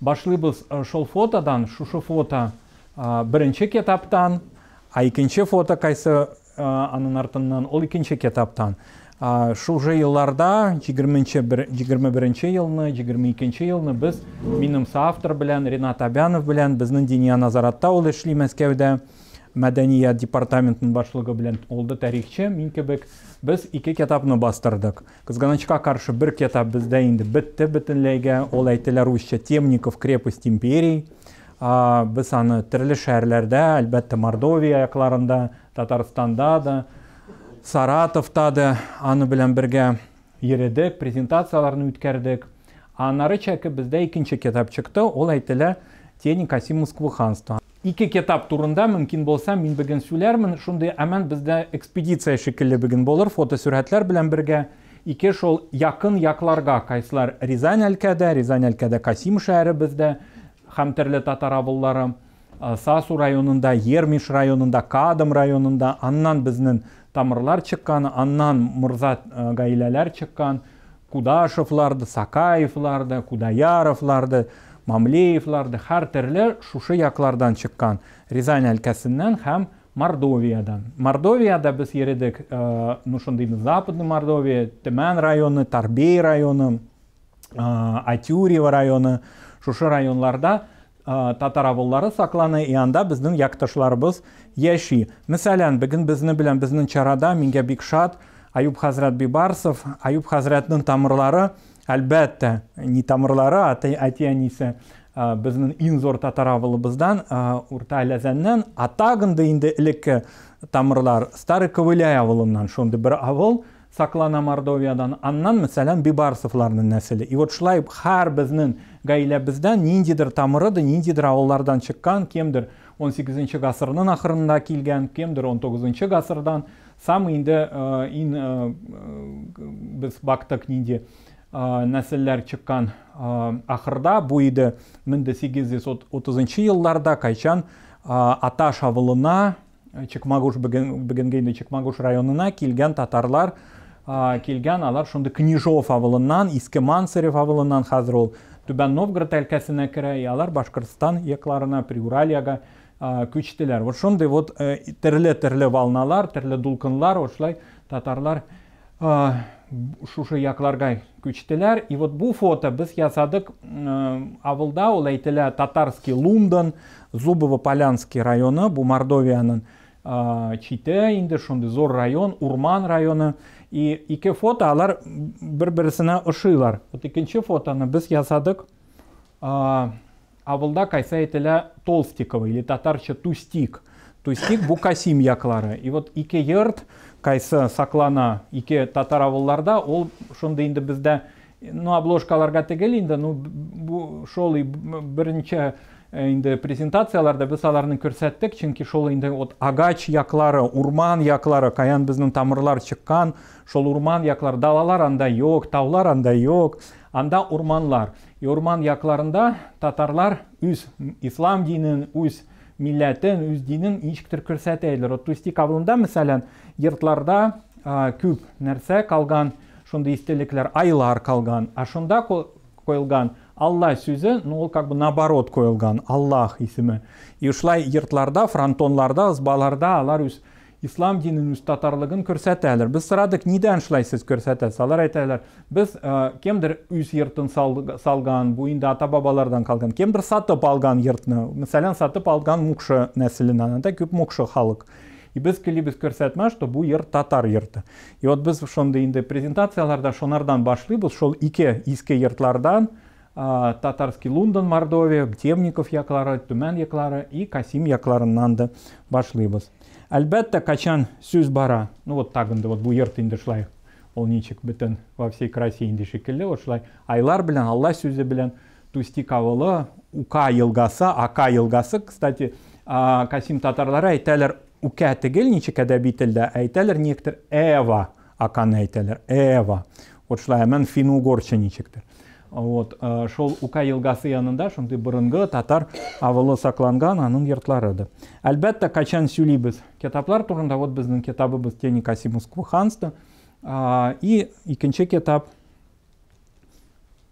башылыбыз э, шол фотодан шушы фото бірінші кетаптан а екінші фото қайсы э, анын артынан ол экинчи китаптан ушул уже жылдарда жыйырманчы жыйырма биринчи жылны жыйырма экинчи жылны біз миним саавтор менен ренат абянов менен біздің диния назаратта ол ишлей маскеуде мәдәният департаментінің башлыгы белән олды тарихчы мин біз без ике бастырдық бастырдык. Кызганычка бір кітап бізде енді бітті бетте Ол Ул русча Темников крепость империи. А, аны төрле шәһәрләрдә, әлбәттә Мордовия якларында, Татарстанда да, Саратовта да аны белән бергә йөридек, презентацияларны үткәрдек. Аннары чәке бездә икенче китап чыкты. ол әйтелә Тени Касимовского ханства ике кетап турында мүмкін болса мин бүген сөйләрмен шундый әмән бізді экспедиция шекілі бүген фото фотосүрәтлер белән бергә ике шул якын якларга кайсылар рязань әлкәдә рязань әлкәдә касим шәһәре бізді, һәм төрле татар авыллары сасу районында ермиш районында кадым районында аннан безнең тамырлар чыккан аннан мырза гаиләләр чыккан кудашевларды сакаевларды кудаяровларды мамлеевларды һәр түрлі шушы яклардан чыккан рязань әлкәсеннән һәм мордовиядан мордовияда без йөрөдек э, ну шундый западный мордовия төмән районы тарбей районы э, атюрево районы шушы районларда э, татар авыллары саклана и анда безнең якташларыбыз яши мәсәлән бүген безне белән безнең чарада миңә бик шат аюб хәзрәт бибарсов аюб хәзрәтнең тамырлары әлбәттә не тамырлары әти әнисе безнең иң зур татар авылыбыздан урта ләзәннән атагынды инде элекке тамырлар старый ковыляй авылыннан шундый бір авыл саклана мордовиядан аннан мәсәлән бибарсовларның нәселе и вот шулай һәр безнең гаиләбездән ниндидер тамыры да ниндидер авыллардан чыккан кемдер 18 гасырның ахырында килгән кемдер 19 гасырдан сам инде э, ин э, э, без бактык нинди нәсілләр чыққан ақырда бұл үйді 1830 жылдарда қайчан ата шавылына чыкмагуш бүгінгейде чыкмагуш районына келген татарлар келген алар шунда книжов авылынан иске мансарев авылынан хәзер ул түбән новгород өлкәсенә керә алар башкортстан якларына приуральяга күчтеләр вот шундый вот э, төрле төрле волналар төрле дулкынлар ошолай татарлар шушы якларга күчтеләр и вот бу фото без ясадык э, авылда ул әйтелә татарский лундон зубово полянский районы бу мордовияның э, чите инде шундый зур район урман районы и ике фото алар бер берсенә ышыйлар вот икенче фотоны без ясадык э, авылда кайса әйтелә толстиковый или татарча тустик тустик бу касим яклары и вот ике йорт қайсы саклана ике татар авылларда ол ошондо инде бизде ну обложкаларга тигели инде ну ошол биринчи инде презентацияларда биз аларны көрсөттүк чөнки ошол инде вот агач яклары урман яклары каян биздин тамырлар чыккан Шол урман яклар далалар анда жок таулар анда жок анда урманлар и урман якларында татарлар үз ислам динин үз millətin üzdiyinin iş kitir kürsətə edilir. Otustik avlında, məsələn, yırtlarda küp nərsə qalqan, şunda istiliklər aylar qalqan, а şunda qoyulqan Allah sözü, ну, ол как бы наоборот qoyulqan, Allah ismi. И ушлай yırtlarda, frontonlarda, ызбаларда алар үз ислам динін өз татарлығын көрсәтәләр біз сұрадық неден шулай сіз көрсәтәсіз алар біз кемдір өз йыртын салған буында ата бабалардан қалған кемдір сатып алған йыртны мәселен сатып алған мукшы нәсілін анада көп мукшы халық и біз келебіз көрсәтмә что бұл йырт татар йырты и вот біз шондай инде презентацияларда шонардан башлыйбыз шол ике иске йыртлардан татарский лундон мордовия темников яклары түмән яклары и касим якларыннан да башлыйбыз Әлбәтте, қачан сөз бара, ну вот тагында вот бу йорт шылай ол ничек бөтен во всей красе инде шикелле вот айлар белән алла сүзе белән тустик авылы ука елгасы ака елгасы кстати касим татарлары әйтәләр үкә тегел ничек әдәби телдә әйтәләр нектер эва аканы әйтәләр эва вот шулай әмән фин ничектер вот э, шол ука елгасы янындашындай бұрынғы татар авылы сакланган аның йортлары ды әлбәттә качан сөйлейбіз китаплар турында вот біздің китабыбыз тени касимовского ханства а, и икенче китап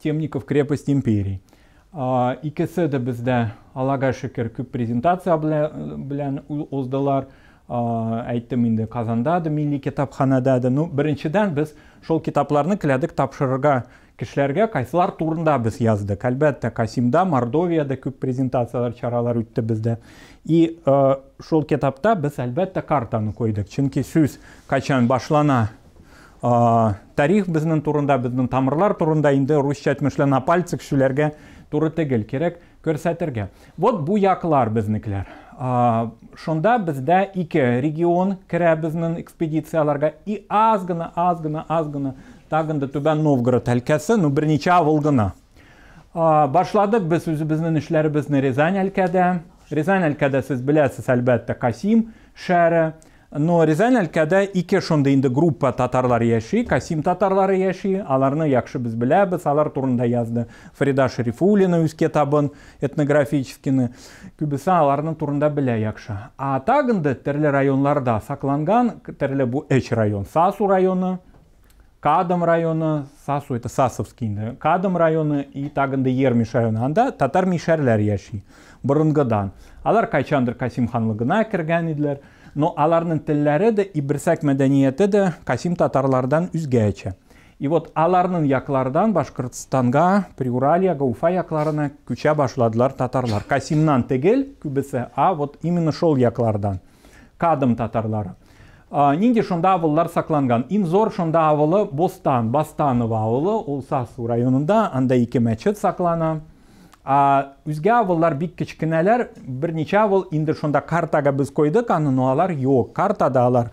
темников крепость империи а, икесе де бізде аллага шөкер күп презентация белән уздылар айттым инде казанда да милли китапханада да ну биринчиден биз шул китапларны келәдек кайсылар турында біз яздык әлбәттә касимда мордовияда күп презентациялар чаралар үтте бізді. и шол китапта біз әлбәттә картаны койдык чөнки сүз качан башлана тарих безнең турында безнең тамырлар турында инде русча әйтмешле на пальцах туры тегел керек көрсәтерге. вот бу яклар шонда бізді ике регион кірә біздің экспедицияларға и аз гына аз гына аз түбән новгород әлкәсе ну бірнеше волгана. гына башладық біз ішлері эшләребезне рязань әлкәдә рязань әлкәдә сіз беләсез әлбәттә касим шәрі но рязанялькада ике ошондой инде группа татарлар яши касим татарлары яши аларны якшы биз биләбез алар турында язды Фрида шәрифуллина үз табын этнографическийны күбісі аларның турында белә якшы а так төрле районларда сакланган төрле бу эч район сасу районы Кадам районы, Сасу это Сасовский, да? Кадам районы и тагында Ермиш районы. Анда татар мишәрләр яши. Бұрынғыдан. Алар кайчандыр Касим ханлыгына кірген идлер но аларның телләре дә, ибірсәк мәдәнияте де Касим татарлардан үзгәчә. И вот аларның яклардан Башкортстанга, Приуральяга, Уфа якларына күчә башладылар татарлар. Касимнан тегел күбесе, а вот именно шол яклардан. Кадым татарлары. Нинди шунда авыллар сакланган. Иң зор шунда авылы Бостан, Бастанова авылы, Улсасу районында анда ике мәчет саклана. Үзге авыллар бик кичкенәләр, бер ничә авыл инде шунда картага без койдык, аны алар юк, картада алар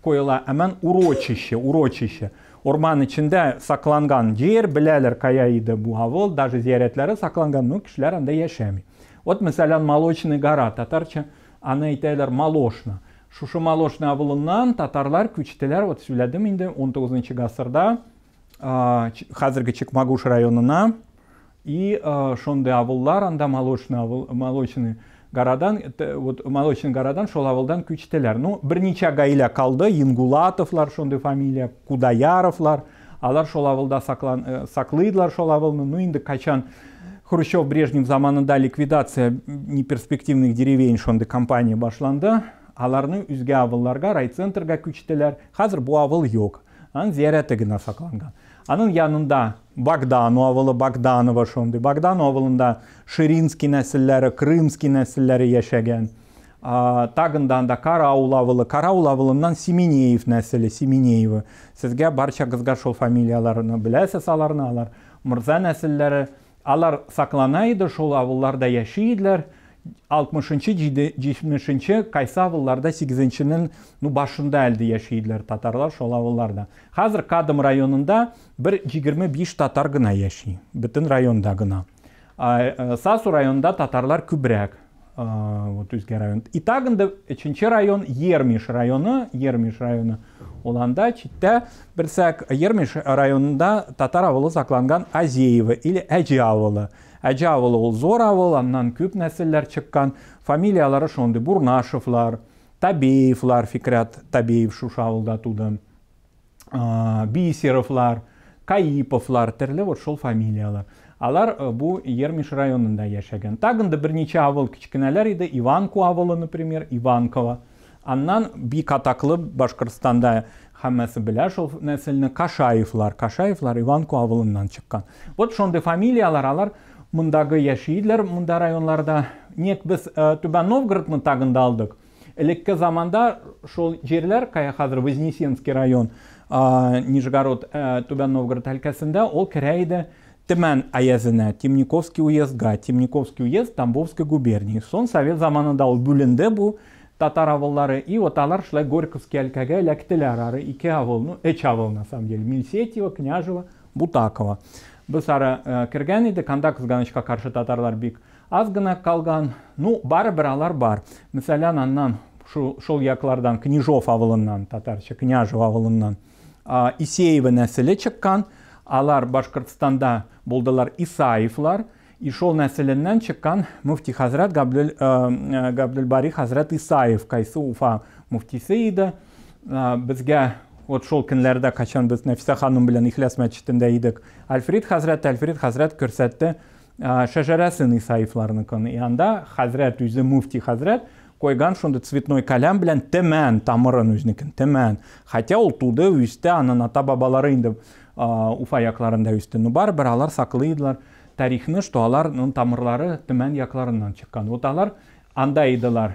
коела, әмән урочище, урочище. Урман içində сакланган җир, беләләр кая иде бу авыл, даже зияретләре сакланган, ну кешеләр анда яшәми. Вот мәсәлән Молочный гора, татарча аны әйтәләр Молошна. Шушы Молошна авылыннан татарлар күчтеләр, вот сөйләдем инде 19 гасырда, хәзерге Чикмагуш районына и э, шонды авыллар анда молочный авыл молочный горадан вот молочный городан шол авылдан күчтелер ну бірнеше гаиля қалды ингулатовлар шонды фамилия кудаяровлар алар шол авылда саклан, э, саклыйдылар шол авылны ну енді качан хрущев брежнев заманында ликвидация неперспективных деревень шонды компания башланды аларны үзге авылларға райцентрға күчтелер қазір бұл авыл жоқ ан зияраты сакланган Anın yanında Bagdan ovalı, Bagdanova şondu. Bagdan ovalında Şirinski nəsilləri, Krımski nəsilləri yaşayan. Tağından da Karaul avalı, Karaul avalından Siminiyev nəsli, Siminiyevi. Sizgə barça qızğa şol familiyalarını biləsiz, alarını alar. Mırza nəsilləri, alar saklanaydı, şol avullarda yaşayırdılar. 60-70 кайсы авылларда 8-шінің ну, башында әлді яшейділер татарлар шол қазір қадым районында бір 25 татар ғына яши бүтін районда ғына. сасу районында татарлар күбірәк вот өзге район и 3-ші район ермиш районы ермиш районы оланда читтә берсәк ермиш районында татар авылы сакланган азеева или әже авылы әжі авылы ол зор ауыл аннан көп нәсілдер шыққан фамилиялары шонды бурнашевлар табеевлар фикрат табеев шуша ауылда туды ә, бисеровлар каиповлар тірлі вот шол фамилиялар алар э, бу ермиш районында яшәгән тагында берничә авыл кечкенәләр иде иванку авылы например иванкова аннан бик атаклы башкортстанда хаммасы белә шул нәселне кашаевлар кашаевлар иванку авылыннан чыккан вот шондай фамилиялар алар мындагы яшейдилер мында районларда нек біз ә, э, түбән новгородны тагындалдык элекке заманда шол жерлер кая хазыр вознесенский район ә, э, нижегород ә, э, түбән новгород өлкәсендә ол керә иде Тәмән аязына, Темниковский уездга, Темниковский уезд Тамбовской губернии. Сон совет заманында ул бүленде бу татар авыллары и вот алар шулай Горьковский әлкәгә эләктеләр ары ике авыл, ну, эч авыл на самом деле, Мильсетьево, Княжево, Бутакова. bu sara e, kirgan edi kandakizganishga qarshi tatarlar bek ozgina qolgan ну baribir alar bor masalan andan shu шул яклардан княжов авылынан татарча княжев авылынан исеева нәсілі чыккан алар башқұртстанда болдылар исаевлар и шол нәсілінен чыккан муфти хазрат габдулбари хазрат исаев кайсы уфа муфтисі еді бізге вот шол көннәрдә качанбыз Нәфисә ханым белән Ихляс мәчетендә идек. Альфред хәзрәт, Альфред хәзрәт күрсәтте шәҗәрәсен Исаевларныкын. Янда хәзрәт үзе муфти хәзрәт койган шунда цветной калям белән тәмән тамырын үзнекен, тәмән. Хотя ул туды үстә, анын ата-бабалары инде Уфа якларында үсте. Ну бар, бер алар саклыйдылар тарихны, что аларның тамырлары тәмән якларыннан чыккан. Вот алар анда идылар.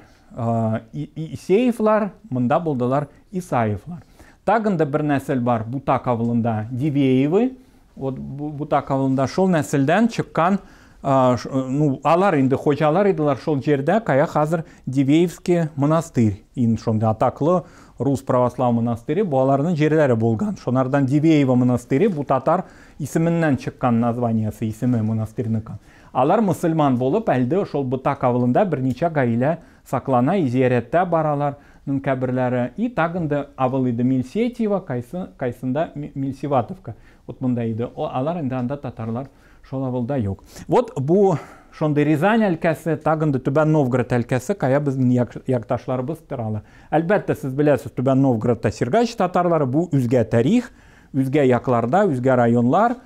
Исеевлар, монда булдылар Исаевлар. Taqında bir nəsil var Butak avlında Diveyevi. Вот Butak avlında şol nəsildən çıxan ну, алар инде хожалар идылар шол жерде, кая хазыр Дивеевский монастырь, ин шонде атаклы Рус православ монастыры, бу аларның жерләре булган. Шонардан Дивеева монастыры, бу татар исеменнән чыккан названиясы, исеме монастырныкы. Алар мусульман булып, әлде шол Бутак авылында берничә гаилә саклана, изиярәттә баралар. ның и тагында авыл иде милсетьева кайсы кайсында милсеватовка вот мында иде алар инде анда татарлар шол авылда юк вот бу шондай рязань әлкәсе тагында түбән новгород әлкәсе кая безнең якташларыбыз торалы әлбәттә сез беләсез түбән новгородта сергач татарлары бу үзгә тарих үзгә якларда үзгә районлар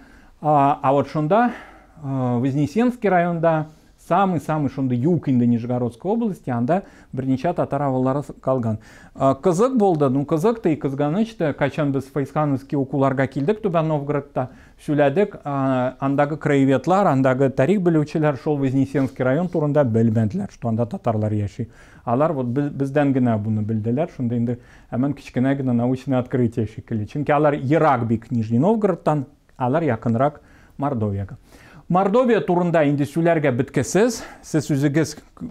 а, а вот шунда вознесенский районда самый-самый шонды инде Нижегородской области, анда бірнеше татар авылдары қалған. Қызық болды, ну қызық ты қызғанышты, қачан біз фейсхановский оқуларға келдік Түбән Новгородта, шүләдік, андағы краеветлар, андағы тарих білеушілер шол Вознесенский район турында білмәділер, что анда татарлар яши. Алар вот бізден генә бұны білділер, шында енді әмін кішкене генә научный открытие шекілі. Чынки алар Ирак бик Нижний Новгородтан, алар якынрак Мордовияға мордовия турында индесюләргә беткесез сез үзегез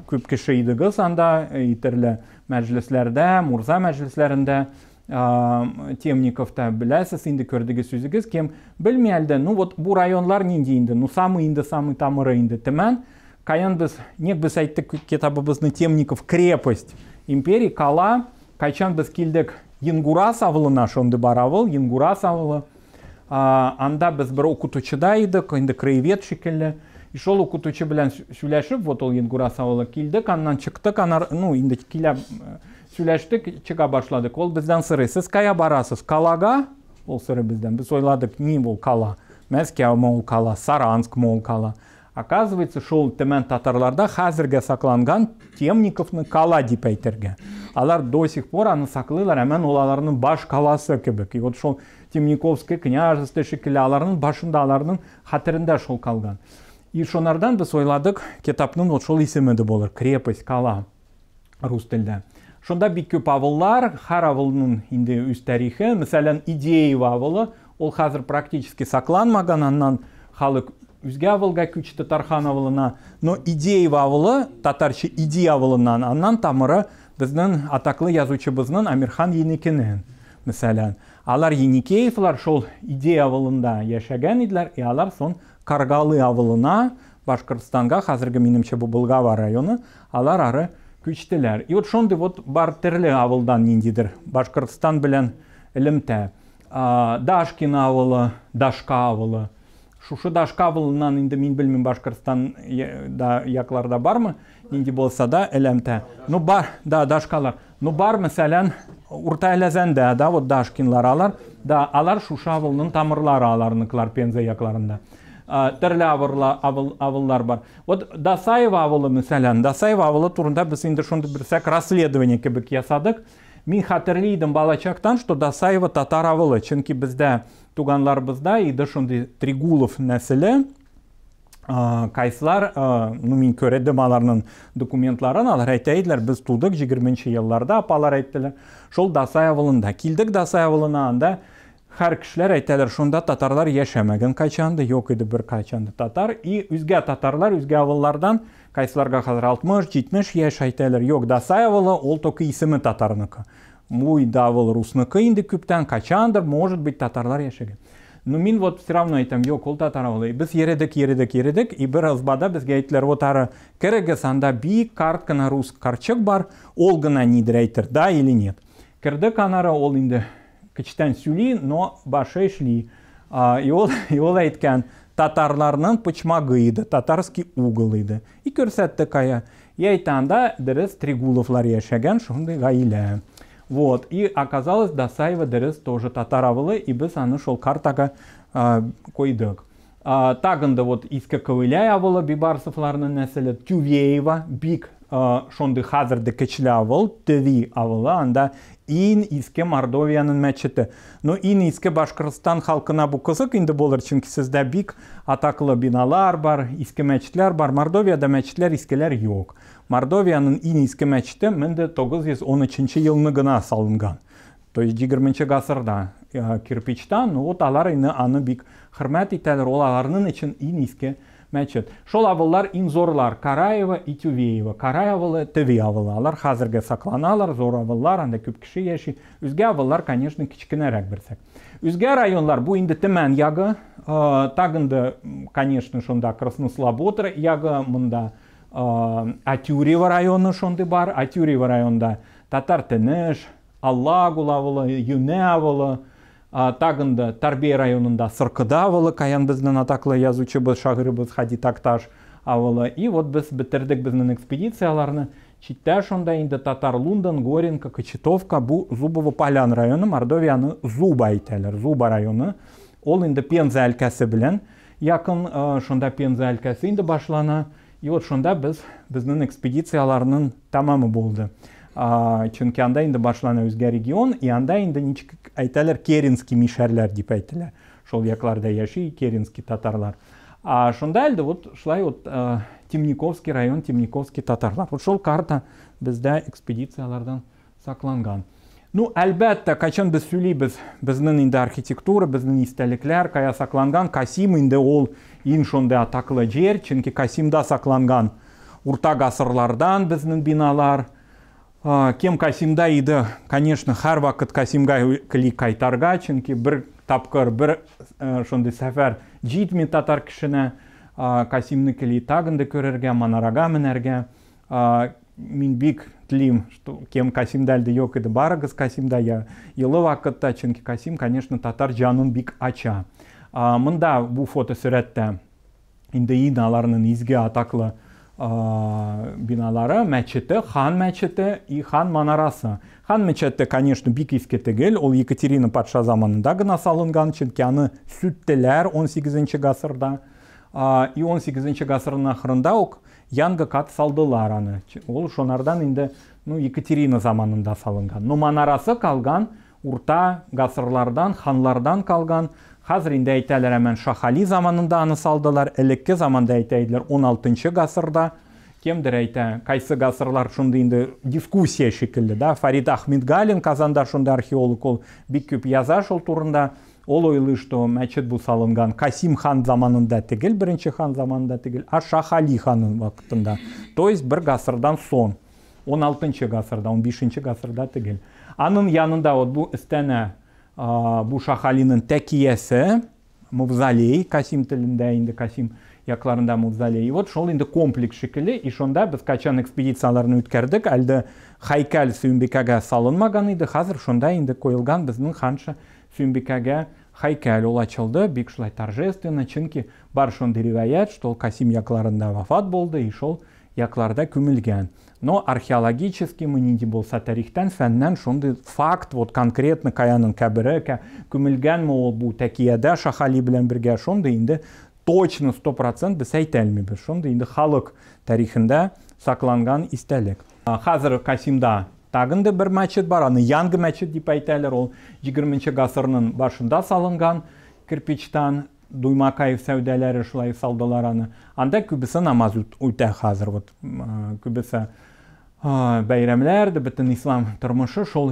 күп кеше идегез анда э, итерле мәжлесләрдә мурза мәжлесләрендә темниковта беләсез инде көрдегез кем белми ну вот бу районлар нинди инде ну самый инде самый тамыры инде төмән каян біз нек без китабыбызны темников крепость империя кала кайчан біз килдек янгурас авылына шонды бар янгурас авылы анда біз бір оқытушыда едік енді краевед шекелі и шол оқытушы білән сөйләшіп вот ол енгура сауылы келдік аннан шықтық ана ну енді келә сөйләштік чыга башладық ол бізден сыры сіз кая барасыз калага ол сыры бізден біз ойладық не ол кала мәскеу ма ол кала саранск ма ол кала оказывается шол төмен татарларда хәзірге сакланган темниковны кала дип әйтергә алар до сих пор аны саклыйлар әмен ол баш каласы кебек и вот шол темниковский княжество шекеляларының башындаларының хатырында шол қалған и шонардан біз ойладық кетаптың ошол есімі де болар крепость қала рус тілді шонда биккүп авыллар һәр инде үз тарихы мәсәлән Идеев авылы ол қазір практически сакланмаган аннан халық үзге авылға күчті татархан но Идеев авылы татарча иди авылынан аннан тамыры біздің атаклы язучыбызның амирхан енекенен мәсәлән алар еникеевлар шол идея авылында яшәгән иделәр и алар соң каргалы авылына башкортстанга хәзерге минемчә бу болгава районы алар ары күчтеләр и вот шундый вот бар төрле авылдан ниндидер башкортстан белән элемтә дашкин авылы дашка авылы шушы дашка авылынан инде мин белмим башкортстан якларда бармы нинди булса да элемтә ну бар да дашкалар Ну бар мәсәлән, урта әләзәндә да вот Дашкинлар алар, да алар Шуша авылның тамырлары аларныклар Пенза якларында. Төрле авыллар бар. Вот Дасаева авылы мәсәлән, Дасаева авылы турында без инде шундый бер сәк расследование кебек ясадык. Мин идем балачактан, что Дасаева татар авылы, чөнки бездә туганларыбызда иде шундый Тригулов нәселе, Э, кайсылар э, ну мен көрет дем аларның документларын алар біз тудық 20 елларда апалар айттылар шол дасай авылында килдік дасай авылына анда һәр кешеләр әйтәләр шунда татарлар яшәмәгән качанды юк иде бер качанды татар и үзгә татарлар үзгә авыллардан кайсыларга хәзер 60-70 яш әйтәләр юк дасай авылы ул только исеме татарныкы муй давыл русныкы инде күптән качандыр может быть татарлар яшәгән но мин вот все равно айтам жок ол татар агылай биз эредик эредик эредик и бир ызбада бизге айтилер вот ары керегес анда бийик карт рус карчык бар ол гана нидір айтыр да или нет Кірді анары ол инде кичтен сүйлей но башы А, и ол и ол айткан татарларның пычмагы иде татарский угол иде и көрсөттүк ая и дырыс тригуловлар яшаган шундай гаиле Вот. И оказалось, до Досаева дерес тоже татаравылы, и біз аны шел картаға ә, а, койдық. Ә, а, тағында вот иске кывыляй авылы ларна нәсілі Тювеева, Бик Э, шонды хазырды кечілі авыл, төви авылы, анда ин иске Мордовияның мәчеті. Но ин иске Башқырстан халқына бұл қызық, енді болыр, чүнки сізді бик атаклы биналар бар, иске мәчетлер бар. Мордовияда мәчетлер, искелер жоқ. Мордовияның ин иске мәчеті 1913 елны гына салынған. То есть 20 ғасырда э, кирпичтан, вот алар аны бик хөрмәт итәләр, ол аларның өчен ин иске Значит, иң инзорлар Караева и Тювеева. Караевалы, Тевеавылы. Алар хазырге сақланалар, зор анда көп киши яши. Үзге авыллар, конечно, кичкенерәк берсәк. Үзге районлар бу инде Тәмән ягы, э, тагында, конечно, шунда Краснослободра ягы, мында э, Атюрева районы шонды бар. Атюрева районда Татар Тенеш, Аллагул авылы, Юне авылы, тагында тарбей районында сыркыда авылы каян біздің атаклы язучыбыз шағырыбыз хади такташ авылы и вот біз бітірдік біздің экспедицияларны читтә шонда инде татар лундан Горенка кочетовка бу зубово полян районы мордовияны зуба әйтәләр зуба районы ол инде пенза әлкәсе белән якын э, шонда пенза әлкәсе инде башлана и вот шунда біз біздің экспедицияларның тамамы болды чүнки анда инде башлана өзге регион и анда инде ничек айталар керенский мишәрләр деп әйтелә шул якларда яши керенский татарлар а шунда әлде вот шулай вот темниковский район темниковский татарлар вот шул карта бездә экспедициялардан сакланган ну әлбәттә качан без сөйлибез безнең инде архитектура безнең истәлекләр кая сакланган касим инде ул иң шундай атаклы җир чөнки касимда сакланган урта ғасырлардан безнең биналар кем касимдаиды конечно харвакыт касимга кили кайтарга чөнки бір тапкыр бір э, шундый сафар җитми татар кешене касимны кили тагынды көрерге, манарага менәргә мин бик тлим что кем касимдальды юк иде барыгыз касимда я йылы вакытта касим конечно татар жанын бик ача мында бу фотосүрәттә инде изге атаклы биналары мәчеті хан мәчеті и хан манарасы хан мәчеті конечно бик тегел ол екатерина патша заманында ғана салынған чөнки аны сүттеләр 18 ғасырда и 18 ғасырдың ақырында ук янга кат салдылар аны ол шонардан енді ну екатерина заманында салынған но манарасы қалған орта ғасырлардан ханлардан қалған Қазір инде әйтәләр әмән Шахали заманында аны салдылар, элекке заманда әйтәйділер 16-нчы ғасырда. Кемдер әйтә, қайсы ғасырлар шунда енді дискуссия шекілді да? Фарид Ахмедгалин Казанда шунда археолог ол бик күп яза шул турында. Ол ойлы, что мәчет бұл салынган Касим хан заманында тегел, бірінші хан заманында тегел, а Шахали ханның вакытында. То есть бір ғасырдан соң. 16-нчы ғасырда, 15-нче ғасырда тегіл. Аның янында вот бұл истәнә бұл шахалиннің тәкиесі мавзолей касим тілінде енді касим яқларында мавзолей и вот шол енді комплекс шекілі и шонда біз қачан экспедицияларын өткердік әлді хайкәл сүйінбекәгә салынмаған еді қазір шонда енді қойылған біздің ханша сүйінбекәгә хайкәл ол ачылды бик шулай торжественно чынки бар шонды риваят что касим яқларында вафат болды и шол яқларда көмілген но археологически мыниде болса тарихтан фәннән шундый факт вот конкретно каянын кәбере күмелгәнме ул бу тәкиядә шахали белән бергә шундый инде точно сто процент без әйтә алмыйбыз шундый инде халык тарихында сакланган истәлек хәзер касимда Тагынды бір бер мәчет бар аны яңгы мәчет деп әйтәләр ол. 20 гасырның башында салынган кирпичтан Дуймакаев сәүдәләре шулай салдылар аны. Анда күбесе намаз үтә хәзер вот күбесе бәйрәмләр бөтен ислам тормышы шул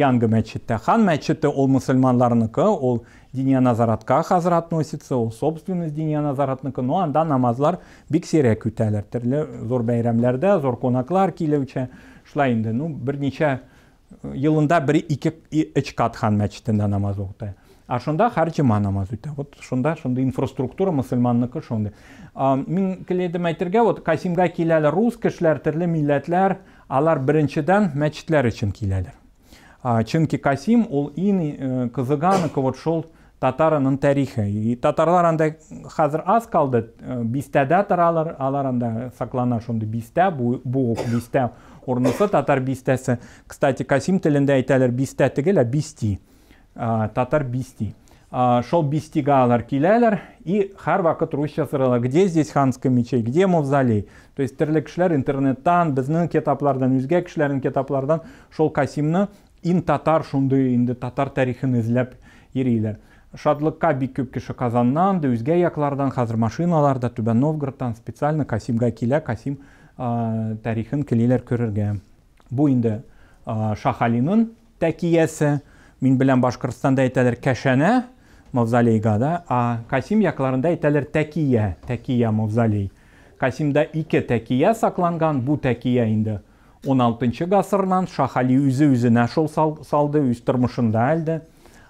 яңгы мәчеттә хан мәчете ол мусульманларныкы ол диния назаратка хәзер относится ол собственность диния назаратныкы но анда намазлар бик серия үтәләр төрле зур бәйрәмләрдә зур кунаклар килеүче шулай инде ну берничә елында э, бер ике өч хан мәчетендә намаз укыта ошонда харжыма намаз үйта вот ошонда ошондой инфраструктура мусулмандыкы ошондой мин келедем әйтергә вот касимга киләләр рус кешеләр төрле милләтләр алар беренчедән мәчетләр өчен киләләр чөнки касим ул иң э, кызыганыкы вот шул татарының тарихы и татарлар анда хәзер аз калды э, бистәдә торалар алар анда саклана шундый бистә бу бистә урнысы татар бистәсе кстати касим телендә әйтәләр бистә түгел ә бисти татар бисти шел бистигалар киләләр и һәр вакыт русча сорала где здесь ханская мечеть где мавзолей то есть терлек кешеләр интернеттан безнең китаплардан өзге кешеләрнең китаплардан шул касимны ин татар шундый инде татар тарихын эзләп йөриләр шатлыкка бик күп кеше казаннан да өзге яклардан хәзер машиналар да түбән новгородтан специально касимга килә касим тарихын киләләр күрергә бу инде шахалинын тәкиясе Min bilən Başqırıstanda etələr Kəşənə mavzoleyqada, a Qasim yaxınlarında etələr Təkiyə, Təkiyə mavzoley. Qasimdə iki təkiyə saxlanğan, bu təkiyə indi 16-cı ғасырнан Шахали үзі үзіне шол салды, үз тұрмышында әлді.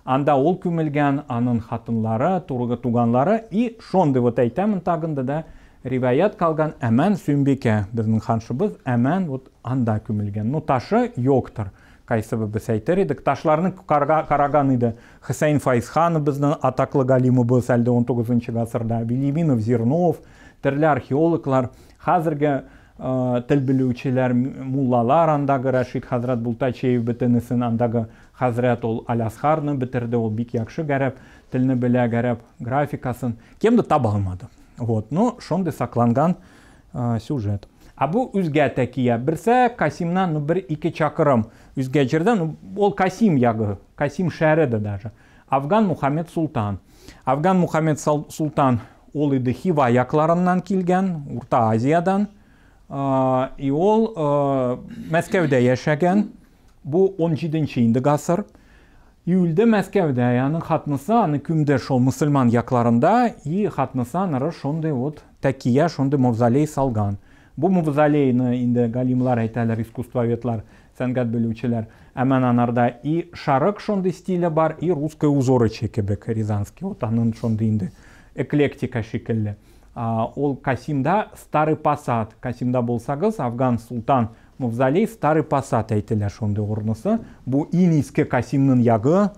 Анда ол күмілген аның хатынлары, турғы туғанлары и шонды вот әйтәмін тағында да риваят қалған әмән сүмбеке, біздің ханшыбыз әмән вот анда күмілген. Ну ташы йоқтыр. кайсы біз әйтер едік ташларны қараған еді хусейн файзханов біздің атақлы ғалимыбыз әлде 19 тоғызыншы ғасырда билиминов зернов тірлі археологлар қазіргі ә, тіл білушілер муллалар андағы рашид хазрат бұлтачеев бітінісін андағы хазрат ол әл асхарны бітірді ол бик яқшы гәрәп тілні білә графикасын кемді таба алмады вот ну шондай сақланған ә, сюжет A bu üzgə təkiyə birsə Kasimdan nu 1-2 çakırım üzgə yerdə nu ol Kasim yağı, Kasim şəhəridir dəjə. Afqan Muhammed Sultan. Afqan Muhammed Sultan ол иді Хива яқларынан келген, Орта Азиядан. И ол Мәскәүдә яшәгән. Бу 17-нче инде гасыр. Июльдә Мәскәүдә яның хатнысы, аны күмдә шул мусульман якларында и хатнысы аныры шундый вот такия, шундый мавзолей салган. Бұл мавзолейні енді галимлар айталар, искусствоведлар, сәнгат білушілер әмән анарда и шарық шонды стилі бар, и русская узоры чекебек рязанский. Вот анын шонды енді эклектика шекелі. ол Касимда старый пасад. Касимда болсағыз, Афган Султан мавзолей старый пасад әйтілер шонды орнысы. Бұл ин ескі Касимның яғы,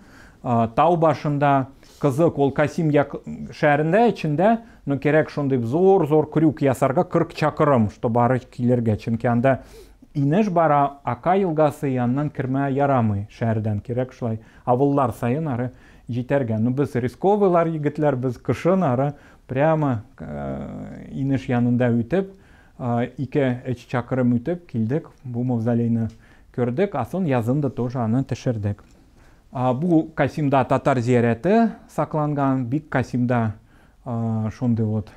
тау башында кызык ол касимья шаарында ішінде ну керек ошондой зор зор крюк ясарга кырк чакырым чтобы барып кийлерге чүнки анда инеш бара ака елгасы и андан кирме керек ушулай авыллар сайын ары жетерген ну біз рисковыйлар егітлер біз кышын ары прямо инеш янында үтүп ике эч чакырым үтүп килдик бу мавзолейни көрдік а соң язын да тоже аны тешірдік бұл касимда татар зияреті сақланған бик касимда шондай вот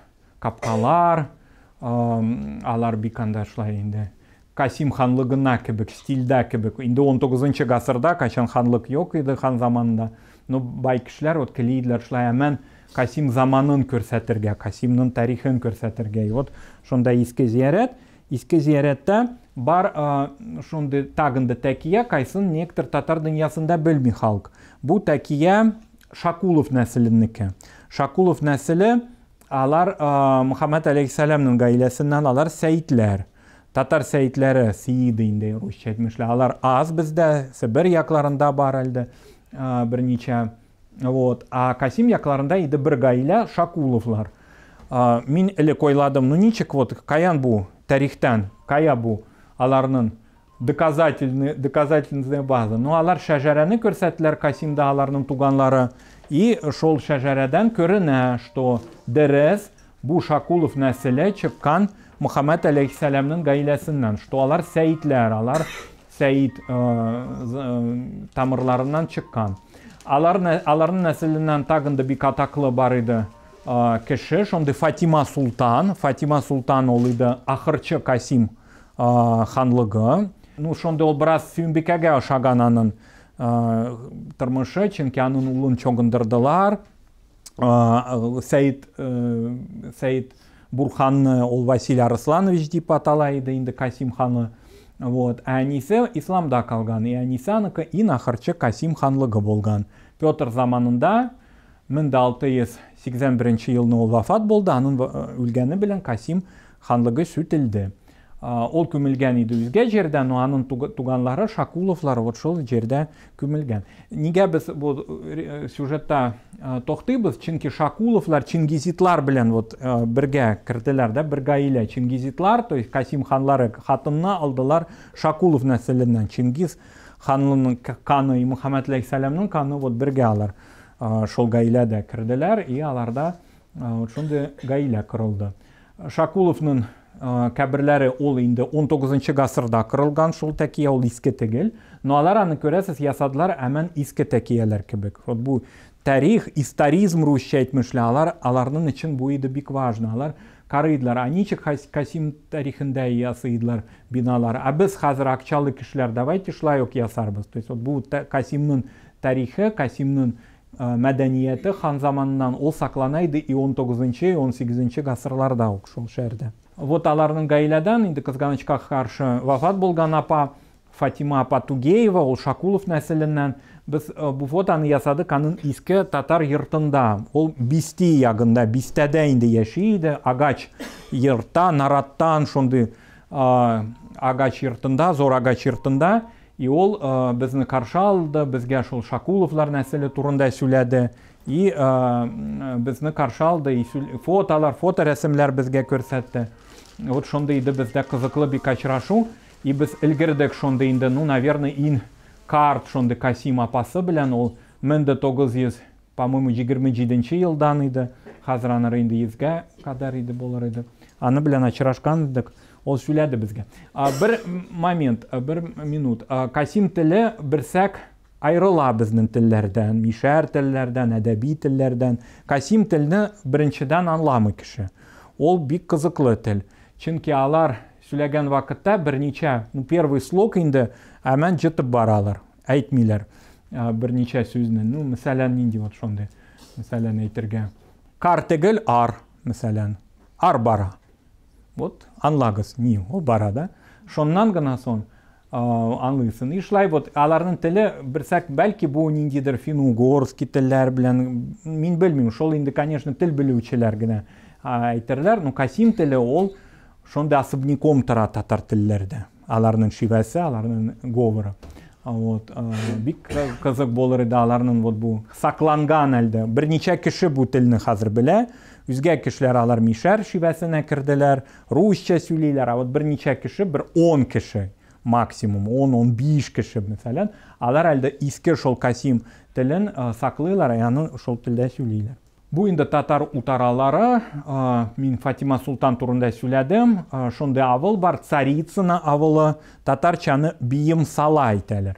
алар бик анда қасым касим ханлығына кебек стилда кебек инде 19 ғасырда қашан ханлық жоқ еді хан заманында но бай кишилер вот келейдилер шулай әмән касим заманын қасымның касимның тарихын көрсәтерге, вот шундай иске зиярат иске бар ошондой тагында такия кайсын нектер татар дүниясында билбей халык Бұ такия шакулов насилиники шакулов нәсілі, алар мухаммад Алейхиссаламның гаилесинен алар сәйтлер. татар сәйітлері сииды инде русча алар аз бізді, сібір якларында бар әлді ә, бірнеше вот а касим якларында иде бір ғайлә шакуловлар ә, мин элек койладым, ну ничек вот каян бу тарихтан кая alarının доказательная, доказательная baza. Ну, алар шәжәрәне күрсәтләр Касим дағаларының туганлары. И шол шәжәрәдән көренә, что дәрес бу Шакулов нәселе чыккан Мухаммад алейхиссәламның гаиләсеннән, что алар сәитләр, алар сәит э, э, тамырларынан чыккан. Алар аларның нәселеннән тагында бик атаклы бар иде э, кеше, шундай Фатима Султан, Фатима Султан ул иде Ахырчы Касим ханлығы ну ошондой ол біраз аз сүйүнбекеге ашаган анын тырмышы чөнки анын уулун чогундурдулар саид саид бурханны ол василий арысланович деп аталайды иде инде касим ханы вот ә әнисе исламда калган и әнисе и нахырчы касим ханлыгы болган петр заманында 1681 алты жылы ол вафат болду анын өлгөні білен касим ханлыгы сүтілді ол күмілген иде өзге жерден анын туғанлары шакуловлары вот шол жерде көмілген неге біз бұл э, э, сюжетта э, тоқтыйбыз чынки шакуловлар чингизитлар белән вот бірге кірділер да бір гаилә чингизитлар то есть касим ханлары хатынны алдылар шакулов нәселеннән чингиз ханлының қаны, и мұхаммед алейхисаламның вот бірге алар шол гаиләдә кірділер и аларда вот шундай гаилә құрылды шакуловның qəbirləri ol indi 19-cu əsrdə qırılğan şul təkiyə ol iskə tegil. Noalarını görəsiz yasadılar əmən iskə təkiyələr kimi. Bu tarix, istorizm rusça etmişlər. Alarının üçün bu idi bik важныlar. Qarıydılar, aniçi Qasim tarixində yasaydılar binalar. A biz hazır akçalı kişilər davayte şlayok yasarbız. То есть вот bu Qasimnin tarixi, Qasimnin mədəniyyəti xan zamanından o saqlanaydı 19-cu, 18-ci əsrlərdə oxşul şəhərdə. вот алардын гаилядан инде кызганычка каршы вафат болган апа фатима апа тугеева ол шакулов нәсілінен біз э, бұл фотоны ясады аның ескі татар йыртында ол бисти ягында бистәдә инде яшейді агач йырта нараттан шонды э, агач йыртында зор агач йыртында и ол ә, э, біздің алды бізге шул шакуловлар нәсілі турында сөйләді и бізді каршалды и фотолар фото рәсемләр бізге көрсетті вот шондай иде бездә қызықлы бик очрашу и без элгердек шондай инде ну наверное ин карт шондай касим апасы белән ол 1900 по моему 27 жылдан иде қазір ана инде йөзгә кадәр иде булыр аны белән очрашкан идек ол бізге а, бір момент бір минут касим теле бірсәк айрыла біздің тілдерден мишәр тілдерден әдәби тілдерден касим тілді біріншідан аңламы кіші ол бик қызықлы тіл чөнки алар сөйләгән вакытта берничә ну первый слог инде әмән жытып баралар әйтмиләр берничә сүзне ну мәсәлән нинди вот шундый мәсәлән әйтергә кар ар мәсәлән ар бара вот анлагыз ни бара да шоннан гына соң аңлыйсың ишулай вот алардын тили бир сәк бәлки бу ниндидир финно угорский тилдер белән мин белмим ошол инде конечно тил билүүчүлөр генә айтырлар ну касим тили ол ошондой особняком тора татар тиллерде алардын шивеси алардын говоры вот бик кызык болор эди алардын вот бу сакланган элде бир нече киши бу тилни азыр биле өзге кишилер алар мишәр шивесине кирделер русча сүйлейләр а вот бир нече киши бир он киши максимум 10 15 кіші мәселен алар әлде иске шол касим тілін э, саклыйлар яны шол тілдә сөйлейләр бу инде татар утаралары э, мен фатима султан турында сөйләдем э, шондай авыл бар царицына авылы татарчаны бием сала әйтәләр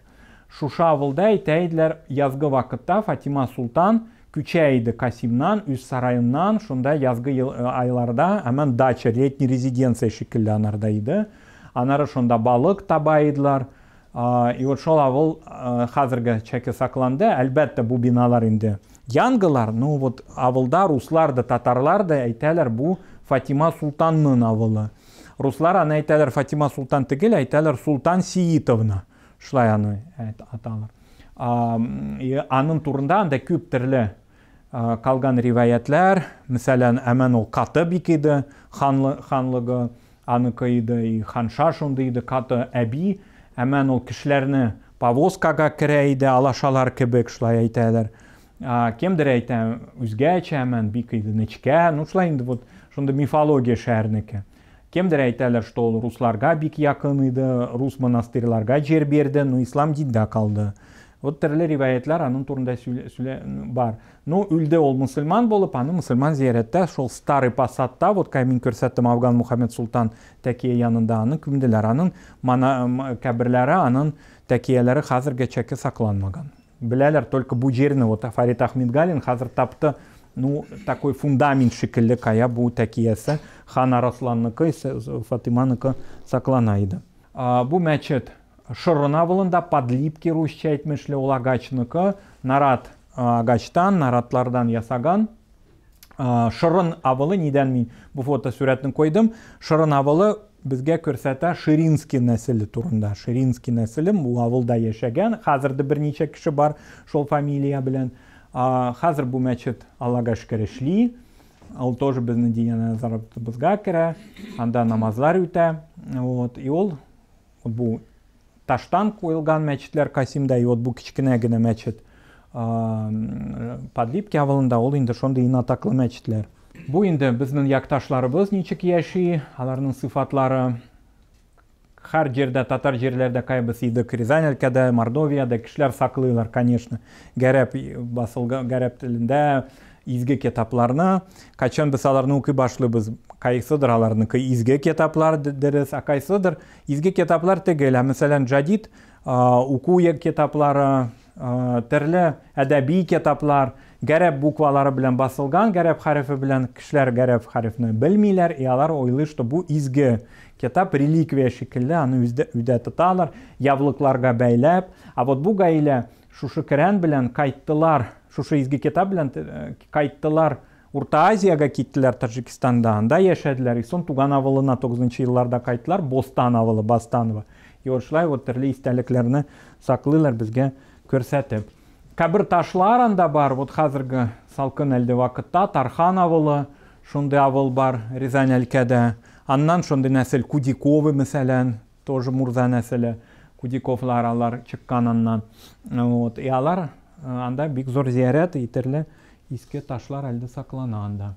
шушы авылда әйтәйдләр язгы вакытта фатима султан күчәйді касимнан үз сарайынан шонда язгы айларда әмән дача летний резиденция шикелле анарда иде анары ошонда балык табайдылар и вот ошол абыл азыркы чеке сакланды албетте бу биналар инде янгылар ну вот абылдар руслар да татарлар да айталар бу фатима султандын авылы. руслар аны фатима султан тигил айталар султан сиитовна аны аталар анын турында анда қалған риваятлар мәселен әмән ол қатып екеді ханлығы аныкыйды ханша шундыйды каты әби әмән ол кешеләрне повозкага керә иде алашалар кебек шулай әйтәләр кемдер әйтә үзгәчә әмән бик иде нечкә ну шулай инде вот шундай мифология шәһәрнеке кемдер әйтәләр что ул русларга бик якын иде рус монастырьларга җир берде ну ислам диндә калды вот тірілі риваятlar анын турунда бар ну үлде ол мусульман болуп аны мусульман зияретте шол старый пассатта вот кайм мин көрсөттүм афган мухаммед султан такие янында анын күмделер анын мана кабирлери анын такиелери хазырга чейке сакланмаган биләләр только бу жерни вот фарид ахмедгалин хазыр тапты ну такой фундамент шикелле кая бу такиясы хан арасланныкы фатиманыкы саклана иде бу мәчет шырынабылында подлипки русча әйтмешле ол нарат агачтан наратлардан ясаган шырын авылы неден мен бұл фотосуретін қойдым шырын авылы бізге көрсәтә ширинский нәсілі турында ширинский нәсілі бұл авылда яшәгән бір бірнеше кіші бар шол фамилия білен. қазір бұл мәчет аллаға шөкер эшли ол тоже безнең анда намазлар өтә вот и ол бу таштан куылган мәчетләр касимда и вот бу кечкенә генә мәчет подлипки авылында ул инде шундый инатаклы мәчетләр бу инде безнең якташларыбыз ничек яши аларның сыйфатлары хар жердә татар жерләрдә кайбыз идек рязань өлкәдә мордовияда кешеләр саклыйлар конечно гарәп басылган гарәп телендә изге тапларына. качан без аларны башлы башлыйбыз кайсыдыр алардыкы изге кетаплар дерес а кайсыдыр изге кетаплар тегел мәсәлән жадид уку кетаплары терле әдәби кетаплар гәрәп буквалары белән басылган гәрәп хәрефе белән кешеләр гәрәп хәрефне белмиләр и алар ойлый что бу изге кетап реликвия шикелле аны үдә тоталар яблыкларга бәйләп а вот бу гаилә шушы керән белән кайттылар шушы изге кетап белән э, Урта азияға кеттілер Таджикистанда, анда яшәделәр. И соң туган авылына 9 шы илларда кайттылар, Бостан авылы, Бастанова. И ошолай вот төрле истәлекләрне саклыйлар безгә күрсәтеп. Кабер ташларында бар, вот хәзерге салкын әлде вакытта Тархан авылы, шундый авыл бар Рязань әлкәді. Аннан шундый нәсел Кудиковы мәсәлән, тоже Мурза нәселе. Кудиковлар алар чыккан аннан. и алар э, анда бик зур зиярат итерле iski daşlar əldə saqlananda.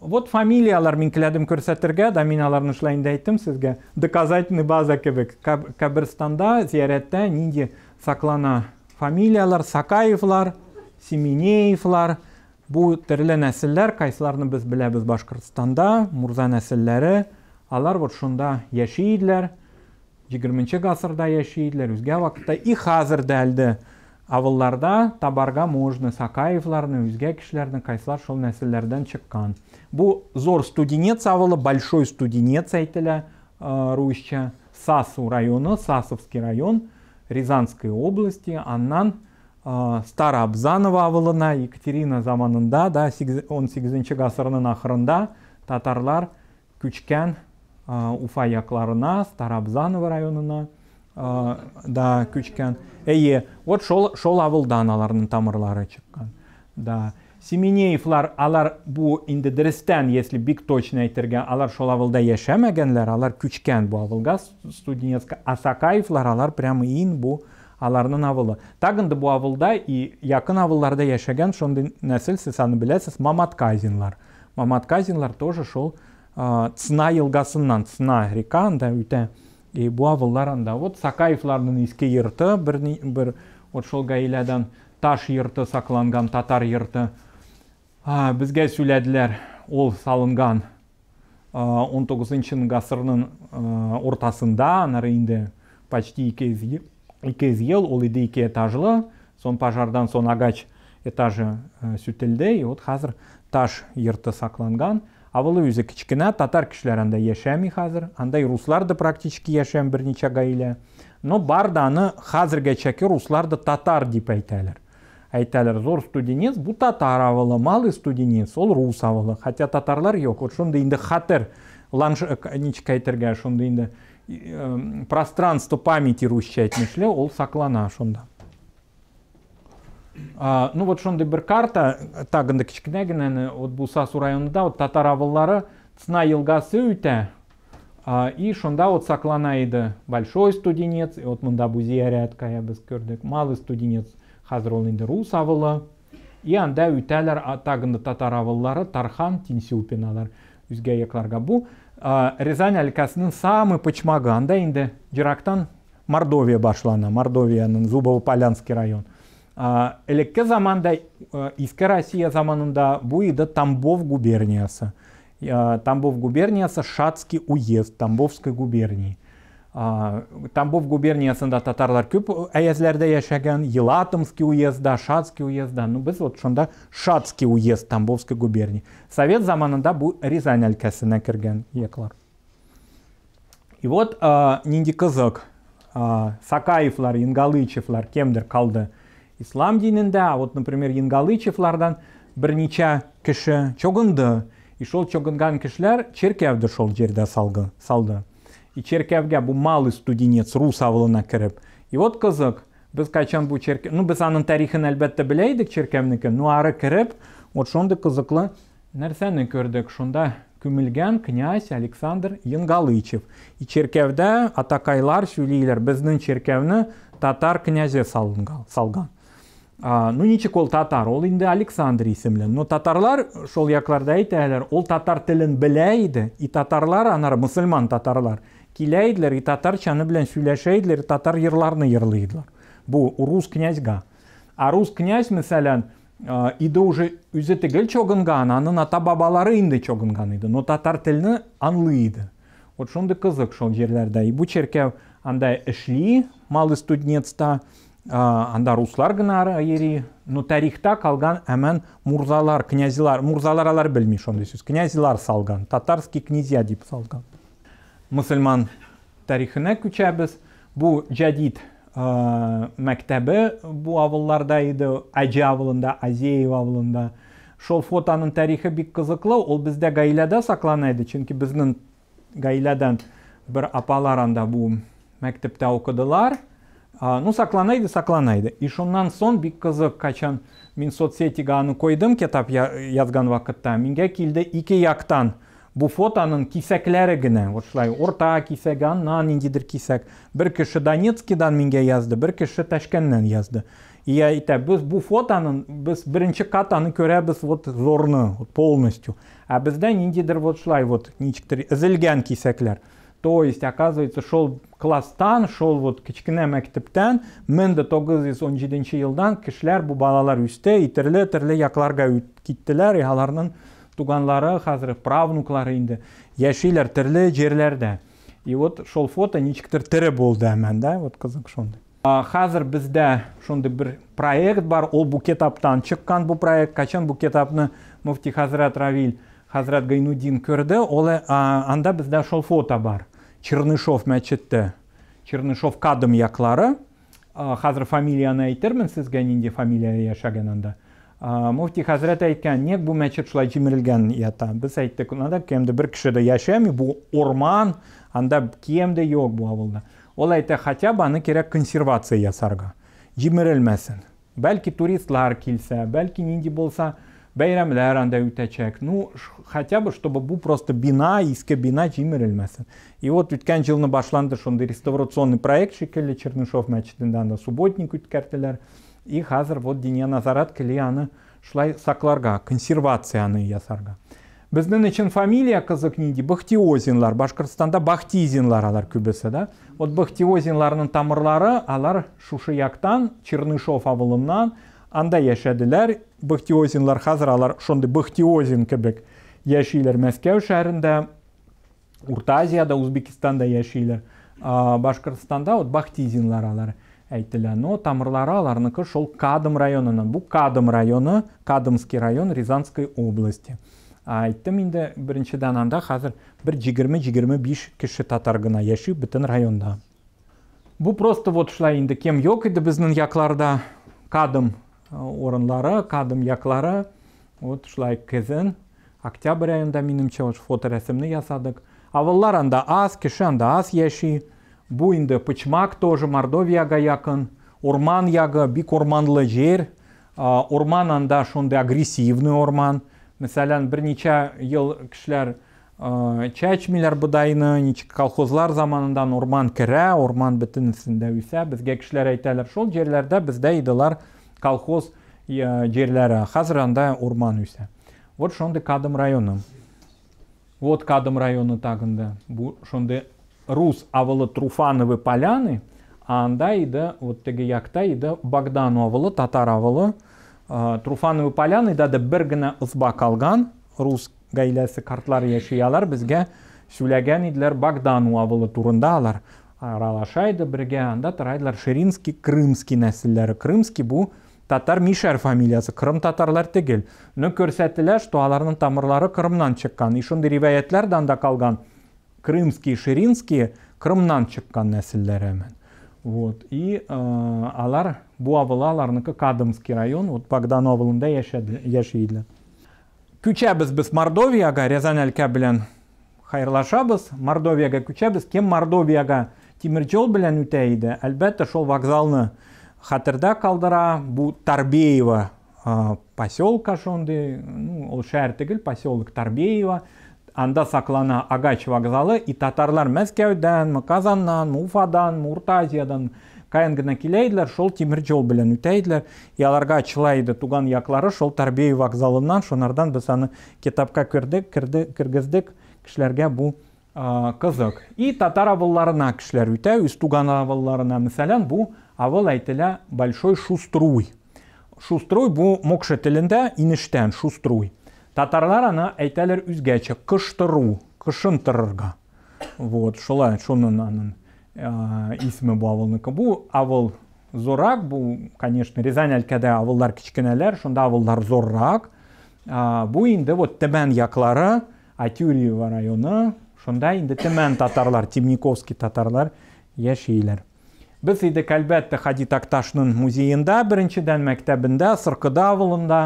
Вот фамилиялар мин киләдем күрсәтергә, да мин аларны шулай инде әйттем сезгә. Доказательный база кебек. Кабрстанда, зиярәттә нинди саклана фамилиялар, Сакаевлар, Семенеевлар, бу төрле нәселләр, кайсыларны без беләбез Башкортстанда, Мурза нәселләре, алар вот шунда яши иделәр. 20 гасырда яши иделәр, үзгә вакытта и хәзер дә әлде авылларда табарга можно сакаевларны өзге кишилердин кайсылар шол нәсілдерден чыккан бу зор студенец авылы большой студенец әйтелә русча сасу районы сасовский район рязанской области аннан старообзаново авылына екатерина заманында да 18 ғасырның ақырында татарлар күчкән уфа якларына старообзаново районына да, күчкән. Әйе, вот шол, шол авылдан аларның тамырлары чыккан. Да. Семенеевлар, алар бу инде дөрестән, если бик точно әйтергә, алар шол авылда яшәмәгәннәр, алар күчкән бу авылга, студентка. Асакаевлар, алар прямо ин бу аларның авылы. Тагын да бу авылда и якын авылларда яшәгән шундый нәсел сез аны беләсез, Маматказинлар. Маматказинлар тоже шол Цна елгасыннан, Цна река анда үтә. и буавыллар вот сакаевлардың иске йырты бір бир вот шол гаилядан таш йырты сакланган татар йырты бізге сөйләділер ол салынған он тогузунчу ғасырның ортасында анары инде почти эки ел ол иде эки этажлы сон пожардан соң агач этажы э, сүтілді и вот қазір таш йырты сакланган авылы өзі кішкене татар кішілер анда яшәмей хәзер андай руслар да практически яшәм берничә гаилә но бар да аны хәзергә чәке руслар да татар дип әйтәләр әйтәләр зор студенец бу татар авылы малый студенец ол рус авылы хотя татарлар юк вот шундай инде хәтер ланш ничек әйтергә шундай инде пространство памяти русча әйтмешле ол саклана шунда ну вот шондай бір карта тагында кішкенәгінәні вот бұл сасу районында вот татар авыллары цна елгасы и шонда вот сакланайды большой студенец и вот мында бузи әрәткая біз көрдік малый студенец қазір ол енді рус авылы и анда үйтәләр тагында татар авыллары тархан тинсиупиналар үзге якларга бу рязань әлкәсінің самый почмагы да инде жырактан мордовия башлана мордовияның зубово полянский район элекке заманда иске россия заманында буыды тамбов губерниясы тамбов губерниясы шацкий уезд тамбовской губернии тамбов губерниясында татарлар көп әязләрдә яшәгән елатымский уезд, шацкий уезда ну без вот шунда шацкий уезд тамбовской губернии совет заманында бу рязань әлкәсенә кергән яклар и вот нинди кызык сакаевлар ингалычевлар кемдер калды ислам а вот например янгалычевлардан бірнеше кіші чогынды и шол чогынган кишилер черкевді шол жерде салды салды и черкевге бұл малый студенец рус авылына кіріп и вот қызық біз качан бұл черкев ну біз аның тарихын әлбәттә білейдік черкевнікі ну ары кіріп вот шондай қызықлы нәрсені көрдік шунда күмілген князь александр янгалычев и черкевде атакайлар сөйлейлер біздің черкевні татар князе салған ну ничек ол татар ол инде александр исемлен но татарлар шол якларда әйтәләр ол татар телен біләйді, и татарлар анар мусульман татарлар килә и татарчаны белән сөйләшә татар ерларны йырлый Бұ бу рус князьга а рус князь мәсәлән иде уже үзе тегел чогынган аның ата бабалары инде чогынган еді, но татар телне анлый вот шундый кызык шул жерлерде бу андай эшли малый студнецта анда руслар гына йөри ну тарихта калган әмән мурзалар князилар мурзалар алар белмей ошондой сүз князилар салган татарский князья деп салган мусульман тарихына күчәбез бу жадид мәктәбе бу авылларда иде әже авылында азеев авылында шол фотоның тарихы бик кызыклы ол бездә гаиләдә сакланайды чөнки безнең гаиләдән бер апалар анда бу мәктәптә укыдылар ну сакланайды сакланайды ишоннан соң бик кызык качан мин соцсетиге аны койдым кетап язган вакытта миңге килде ике яктан бу фотонын кисәкләре орта кисәк аннан ниндидер Бір бер кеше донецкидан язды бір кеше ташкенттен язды и әйтә біз бу фотоның біз беренче катаны күрәбез вот зорны вот полностью А бездә ниндидер вот шулай вот ничектер То есть, оказывается, шел класстан, шол вот кичкене мектептен, мен дә 917 елдан бу балалар үсте, итерле төрле якларга киттеләр, и аларның туганлары, хәзер правнуклары инде яшиләр төрле җирләрдә. И вот шол фото ничектер тере булды әмән, да, вот кызык шундый. Хәзер бездә шундый бер проект бар, ул бу китаптан чыккан бу проект, качан бу китапны мөфти хәзрәт Хазрат Гайнудин көрді, ол анда бізде фото бар. Чернышов мәчетті. Чернышов кадым яклары. Хазыр фамилияны әйтермін, сіз гәнінде фамилия яшаген анда. Муфти хазрат әйткән, нек бұл мәчет шулай жимірілген ята. Біз әйттік, ұнада кемді бір кішіде яшәмей, бұл орман, анда кемде жоқ бұл ауылда. Ол әйтті, хотя бы аны керек консервация ясарға. Жимірілмәсін. бәлки туристлар келсе, бәлки нинди болса, Bayramlar anda o'tacak. Ну, хотя бы, чтобы был просто бина, из бина жимерилмесин. И вот үткен жылны башланды шондай реставрационный проект шикелле Чернышов мәчетінде анда субботник үткәртеләр. И хазар, вот диния назарат келе она шла сакларга, я сарга. Без нынешен фамилия қызық нейді? Бахтиозинлар. Башқұртстанда Бахтизинлар алар көбісі, да? Вот Бахтиозинларның тамырлары алар Шушияктан, Чернышов авылынан, анда яшәделәр бахтиозинлар хәзер алар шундый бахтиозин кебек яшиләр мәскәү шәһәрендә урта азияда үзбекистанда яшиләр башкортстанда вот бахтизинлар алар әйтелә но тамырлары аларныкы шул кадым районынан бу кадым районы кадымский район рязанской области айттым инде беренчедән анда хәзер бер 20-25 кеше татар гына яши бөтен районда бу просто вот шулай инде кем юк иде безнең якларда кадым o'rinlari qadim yaqlari вот shular kezin oktyabr oyida menimcha fotoresimni yasadik avvallar anda az kishi anda az yashay bu endi pichmak тоже mordoviyaga yaqin o'rmon yagi bik o'rmonli yer o'rmon anda shunday agressivniy o'rmon masalan bir necha yil kishilar choy ichmanglar budayni necha kolxozlar zamonidan o'rmon kira o'rmon bitin isinda uysa bizga kishilar aytadilar shul yerlarda bizda edilar колхоз э, жерлері қазір андай урман үйсө вот ошондой кадым районы. вот кадым району тағында ошондой рус авылы труфановы поляны анда ида вот теги якта ида богдану абылы татар э, труфановы поляны да бир гана ызба қалған рус гаиласы картлар яшиялар бізге сүйлөгөн идилер богдану авылы турунда алар аралашайды анда тарайдылар ширинский крымский нәсілдері крымский бұл Татар Мишар фамилиясы, Крым татарлар тегел. Нө көрсәтәләр, что аларның тамырлары Крымнан чыккан. И шундый риваятлар да калган. Крымский, Ширинский, Крымнан чыккан нәселләре мен. Вот. И э, алар бу авыл аларныкы Кадымский район, вот Богдан авылында яшәде, Күчәбез біз Мордовияга, Рязан әлкә белән хайрлашабыз. Мордовияга күчәбез, кем Мордовияга Тимирчол белән үтә иде. Әлбәттә, шул вокзалны хатырда қалдыра бұл тарбеева поселка шонды ну ол шәр түгіл поселок тарбеева анда саклана агач вокзалы и татарлар мәскеудән казаннан уфадан муртазиядан каян гына шол темір жол белән үтәйділер и аларга ачылайды туган яклары шол тарбеев вокзалынан шонардан біз аны китапка кірдік кірді, кіргіздік бұл а И татар авылларына кешләр үтә, үстүган авылларына, мәсәлән, бу авыл әйтәләр большой шуструй. Шуструй бу мокше телендә инештән шуструй. Татарлар ана әйтәләр үзгәчә кыштыру, кышынтырырга. Вот, шулай чоннан. А исме авылныка. Бу Авыл Зорак бу, конечно, Рязань алкадә авыллар кичкенәләр, шунда авыллар Зорак. бу инде вот Түмен яклара, Атюриево района, ошонда инде татарлар темниковский татарлар яшейлер біз идік әлбәтте хади такташның музейында біріншіден мәктәбінде сыркыда авылында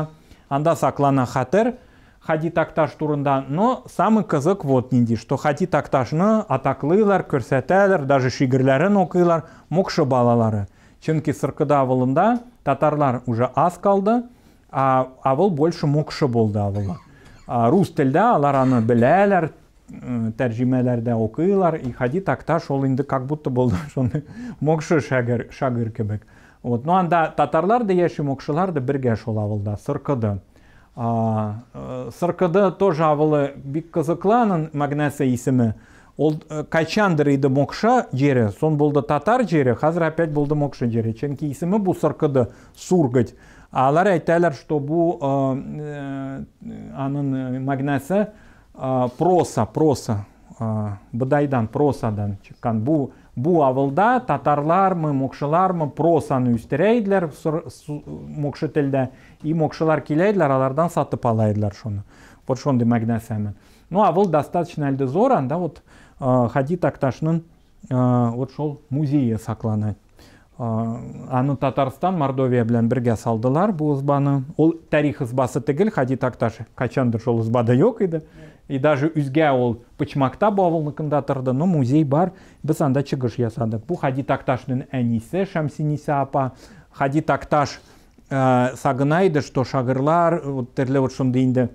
анда саклана хәтер хади такташ турында но самый кызык вот нинди что хади такташны атаклыйлар көрсәтәләр даже шигырьләрен оқыйлар мукшы балалары чөнки сыркыда авылында татарлар уже аз калды а авыл больше мукшы болды авылы рус телдә алар аны беләләр Э, тәржімелерде оқиылар и хади такта ол инде как будто болды шоны мокшы шагыр шагыр кебек вот ну анда татарлар да яши мокшылар да бірге шол ауылда сыркыды э, сыркыды тоже авылы бик кызыкланын магнеса исеме ол э, качандыр иде мокша жері сон болды татар жері қазір опять болды мокша жері чөнки исеме бу сыркыды сургать алар әйтәләр что бу анын магнасі, проса, проса, бадайдан просадан шыққан бұл авылда татарлар мы просаны үстерейділер мокшы тілді и мокшылар келейділер алардан сатып алайдылар шоны вот шондай мәгнәсәмен ну авыл достаточно әлді зор анда вот хади хадит вот шол музейі сакланады аны татарстан мордовия белән бергә салдылар бу ызбаны ул тарих ызбасы түгел хади такташ качандыр шул ызбада юк иде и даже үзгә ул почмакта бавылныкында торды но музей бар без анда чыгыш ясадык бу хади такташның әнисе шамсиниса апа хади такташ ә, сагынайды что шагырлар төрле вот шундый инде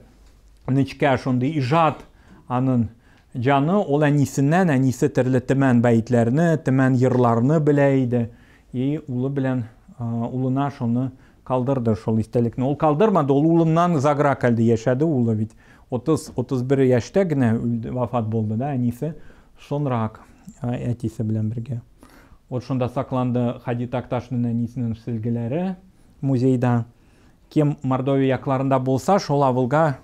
нечкә шундый ижат аның жаны ол әнисеннән әнисе төрле тәмән бәйтләрне тәмән йырларны белә иде и улы белән улына шуны калдырды шул истәлекне. ол қалдырмады ол улыннан загра әлде яшәде улы бит. 30-31 яшта генә вафат болды да, әнисе шунрак әтисе белән бергә. Вот шунда сақланды Хади Такташның әнисенең сөлгеләре музейда. Кем Мордовия якларында булса, шул авылга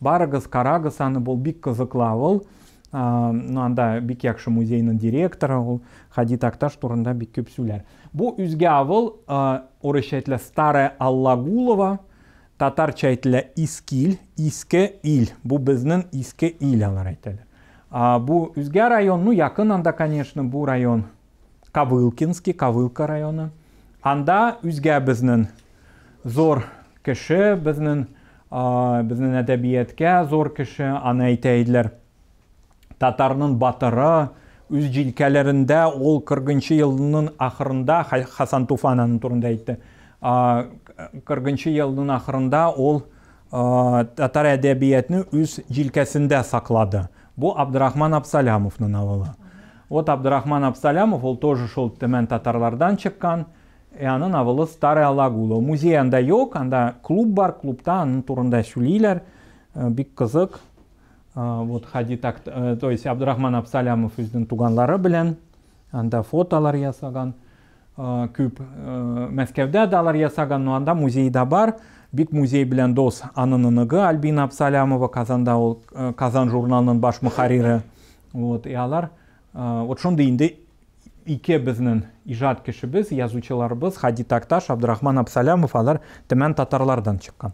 барыгыз, карагыз, аны бул бик кызыклы ну анда бик яхшы музейнын директору ул хади такташ турында бик көп сүйләр бу үзге авыл орусча әйтелә старая аллагулова татарча әйтелә искил иске иль бу безнең иске иль алар әйтәләр бу үзге район ну якын анда конечно бу район кавылкинский кавылка районы анда үзге безнең зор кеше безнең безнең әдәбияткә зор кеше аны әйтә иделәр татарының батыры өз жилкәләрендә ол 40 елның ақырында хасан Туфананы турында әйтте қырғыншы елның ақырында ол татар әдәбиятын үз жилкәсендә саклады бу абдрахман абсалямовның авылы вот абдрахман абсалямов ол тоже шул төмен татарлардан чыккан и аның авылы старая лагула музей анда юк анда клуб бар клубта аның турында э, бик кызык вот хади так э, то есть абдурахман абсалямов өзінің туғанлары білән анда фотолар ясаған э, көп э, мәскәүдә дә алар ясаган но анда музей да бар бик музей белән дос аныныгы альбина абсалямова казанда ул казан журналының баш мөхәррире вот и алар вот шундый инде ике безнең ижад кешебез язучыларыбыз хади такташ абдурахман абсалямов алар төмән татарлардан чыккан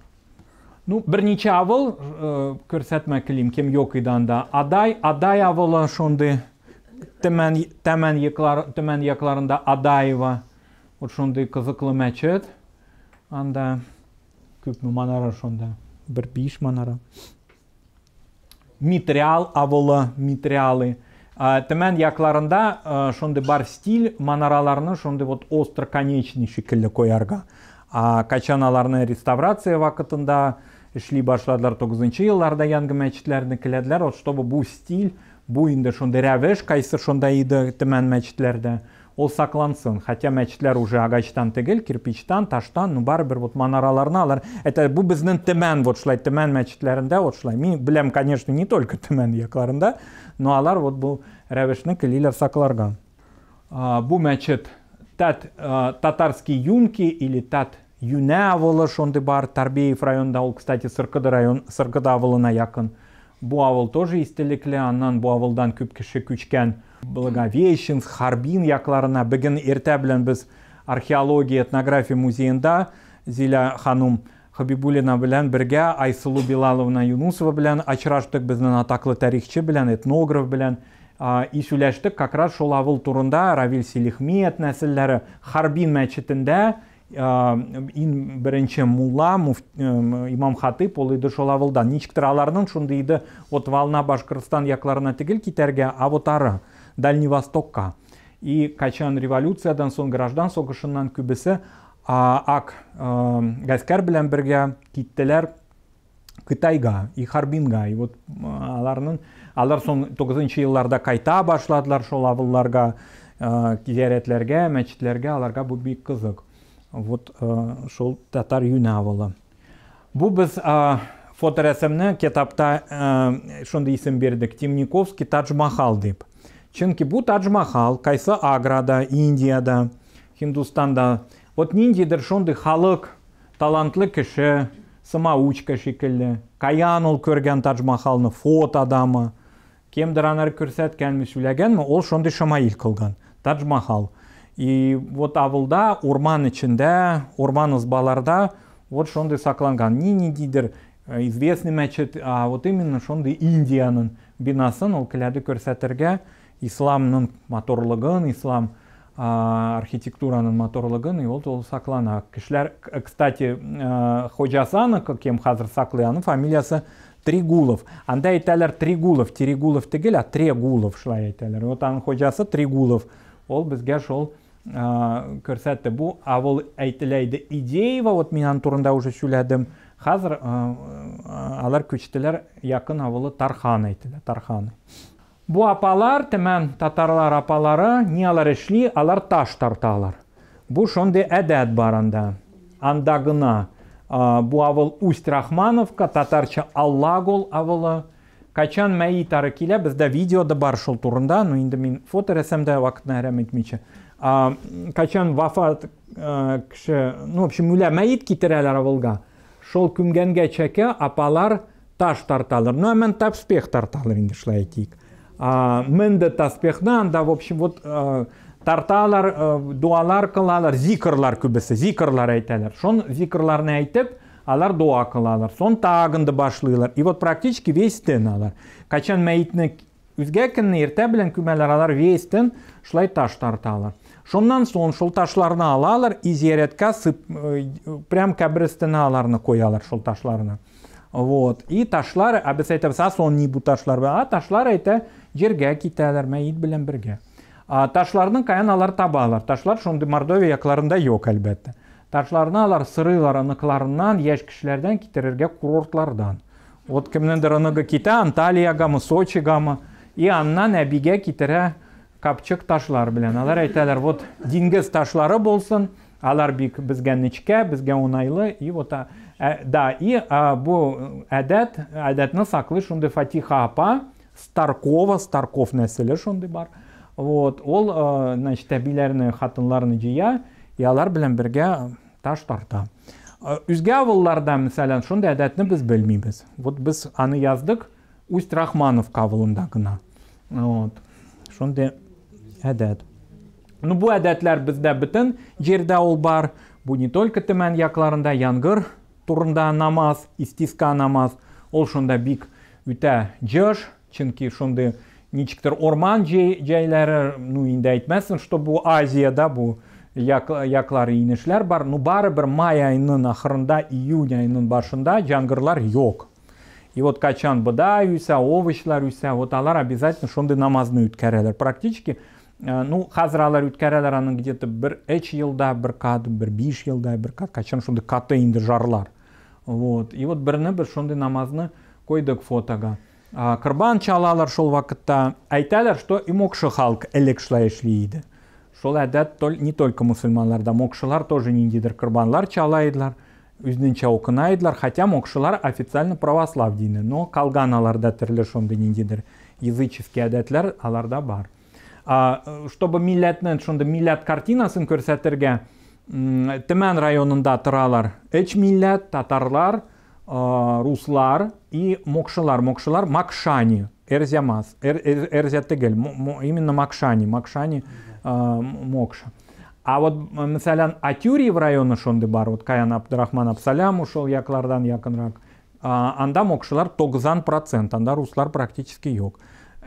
Ну, бірнеше авыл ә, көрсәтмә килим кем йокыдан да. Адай, Адай авылы шунды тәмән тәмән яклар, тәмән якларында Адаева. Вот шунды кызыклы мәчет. Анда күпме манара шунда? Бер биш манара. Митриал авылы, Митриалы. Тәмән якларында шунды бар стиль манараларны шунды вот остроконечный шикелле коярга. А качаналарны реставрация вакытында эшли башладылар 9-нчы елларда янгы мәчетләрне келәдләр, вот чтобы бу стиль, бу инде шундый рәвеш, кайсы шунда иде тәмән мәчетләрдә ул саклансын. Хотя мәчетләр уже агачтан тегел, кирпичтан, таштан, ну бар бер вот манараларны алар. Это бу безнең тәмән, вот шлай, тәмән мәчетләрендә, вот Мин беләм, конечно, не только тәмән якларында, но алар вот бу рәвешне келәләр сакларга. бу мәчет тат татарский юнки или тат Юнә авылы шонды бар, Тарбеев районда, ул, кстати, Сыркыды район, Сыркыды авылына якын. Буавол тоже истелекле, аннан бу авылдан күп кеше Благовещенск, Харбин якларына бүген иртә белән без археология этнография музеенда Зилә ханым Хабибулина белән бергә Айсылу Билаловна Юнусова белән очраштык безнең атаклы тарихчы белән, этнограф белән и сөйләштек как раз шул авыл турында Равиль Селихмият нәселләре Харбин мәчетендә ин бірінші мулла имам хатып ол үйді шолавылдан ничктраларның шундыйды отвална башкортстан якларына тигил китерге а вот ары дальний востокка и качан революциядан соң граждан соғышынан күбісі ак гаскар белән бергә киттеләр кытайга и харбинга и вот аларның алар соң тогызынчы елларда кайта башладылар шол авылларга зияретләргә э, мәчетләргә аларга бу бик кызык вот э, шол татар юнавылы. Бу біз фоторәсемне кетапта э, шондай исем бердік темниковский тадж махал деп чынки бу тадж махал кайсы аграда индияда хиндустанда вот ниндидер шондай халық талантлы кіші самоучка шикілді каян ол көрген тадж махалны фото адамы кемдір анар көрсәткәнме сөйләгәнме ол шондай шамайыл қылған тадж махал и вот авылда орман ішінде орман ызбаларда вот шондай сакланган нине дидер э, известный мәчет а вот именно шондай Индияның бинасын ол кіләді көрсәтірге исламның моторлығын ислам архитектураның моторлығын и ол ол саклана э, кстати ә, э, хожасаны кем қазір аның фамилиясы тригулов анда әйтәләр тригулов терегулов түгел а трегулов шулай әйтәләр вот аның хожасы тригулов ол бізге шол көрсәтті бұл авыл әйтіләйді идеева вот мен аның турында уже сөйләдім қазір алар күчтілер якын авылы тархан әйтілі тарханы. бұл апалар тәмән татарлар апалары не алар эшли алар таш тарталар бұл шондай әдәт бар анда анда гына бұл авыл усть рахмановка татарча аллагол авылы Качан мәйі тары килә, біздә видеода бар шул турында, ну инде мин фото рәсемдә вакытны әрәм итмичә качан вафат кіші ну в общем үлә мәйит китерәләр авылга шол күмгәнгә апалар таш тарталар ну әмән таспех тарталар инде шулай әйтик мінде таспехнан да в общем вот тарталар дуалар қылалар зикрлар күбесе зикрлар әйтәләр шон зикрларны әйтеп алар дуа қылалар, сон тагынды башлыйлар и вот практически весь төн алар качан мәйитне өзге көнне ерте белән күмәләр алар весь төн таш тарталар шондан соң шолташларына алалар и зиярятка сып э, прям кабірстіне аларны қоялар шолташларына вот и ташлар обязательно са соң не бу ташлар а ташлар әйтә жергә китәләр мәйит белән бергә а, ташларның каян алар табалар ташлар шундый мордовия якларында юк әлбәттә ташларны алар сырыйлар аныкларыннан яшь кешеләрдән китерергә курортлардан вот кемнендер аныга китә анталиягамы сочигамы и аннан әбигә китерә капчык ташлар белән. Алар әйтәләр, вот дингез ташлары булсын, алар бик безгә нечкә, безгә онайлы, и вот а, э, да, и а, бу э, әдәт, әдәтне саклый шундый Фатиха апа, Старкова, Старков нәселе шундый бар. Вот, ул, э, значит, әбиләрне, хатынларны җыя, и алар белән бергә таш тарта. Үзгә авылларда, мәсәлән, шундый әдәтне без белмибез. Вот без аны яздык Усть-Рахмановка авылында Вот. ədəd. Ну, bu ədədlər bizdə bütün yerdə ol var. Bu не только təmən yaqlarında yanğır turunda namaz, istiska namaz, ol şunda bik ütə cəş, çünki şunda niçikdir orman cəyləri, ну, indi etməsin, что bu Aziyada bu yak, yaklar inişlər var. Ну, baribir may ayının axırında, iyun ayının başında yanğırlar yox. И вот качан быда үйсә, овощлар үйсә, вот алар обязательно шундай намазны үткәрәләр. Практически Э, ну қазір алар үткәрәләр аның где то бір эч елда бір кат бір биш елда бір кат качан шундай катты инде жарылар вот и вот бірні бір шундай намазны койдык фотога кырбан чалалар шол вакытта айталар что и мокшы халк элек шулай ишлейді шол әдәт тол, не только мусульманларда мокшылар тоже ниндидир кырбанлар чалайдылар өзіненче окунайдылар хотя мокшылар официально православ дини но қалған аларда тірлі шондай ниндидир языческий әдәтлер аларда бар А, чтобы миллиард милләтнең шунда милләт картинасын күрсәтергә Төмән районында торалар. Эч миллиард татарлар, а, руслар и мокшылар. Мокшылар макшани. Эрзямас. Эрзя Именно макшани. Макшани а, мокша. А вот, мәсәлән, Атюриев районы шонды бар. Вот Каян Абдрахман Абсалям ушел яклардан якынрак. Анда мокшылар 90%. Анда руслар практически юк.